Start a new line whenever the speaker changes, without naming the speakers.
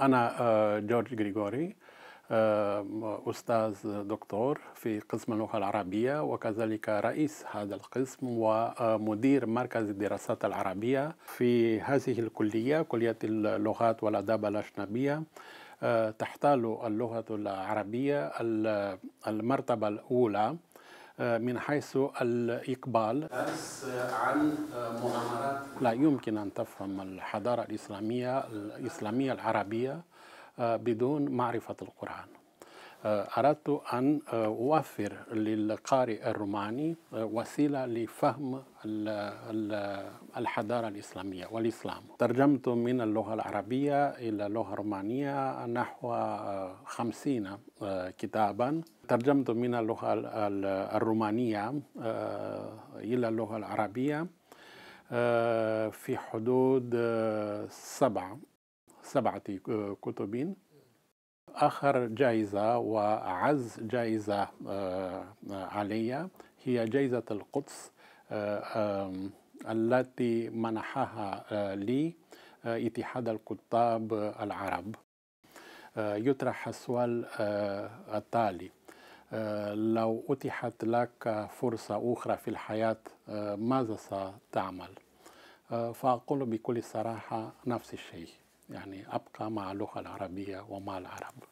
أنا آه، جورج غريغوري آه، أستاذ دكتور في قسم اللغة العربية وكذلك رئيس هذا القسم ومدير مركز الدراسات العربية في هذه الكلية كلية اللغات والآداب الأجنبية آه، تحتل اللغة العربية المرتبة الأولى من حيث الإقبال عن مؤامرات لا يمكن أن تفهم الحضارة الإسلامية الإسلامية العربية آه، بدون معرفة القرآن آه، أردت أن آه، أوفر للقارئ الروماني آه، وسيلة لفهم الحضارة الإسلامية والإسلام ترجمت من اللغة العربية إلى اللغة الرومانية نحو خمسين كتابا ترجمت من اللغة الرومانية إلى اللغة العربية في حدود سبعة سبعة كتب آخر جائزة وأعز جائزة آه، آه، عليا هي جائزة القدس آه، التي منحها لي اتحاد الكتاب العرب يطرح السؤال التالي لو أتيحت لك فرصة أخرى في الحياة ماذا ستعمل؟ فأقول بكل صراحة نفس الشيء يعني أبقى مع اللغة العربية ومع العرب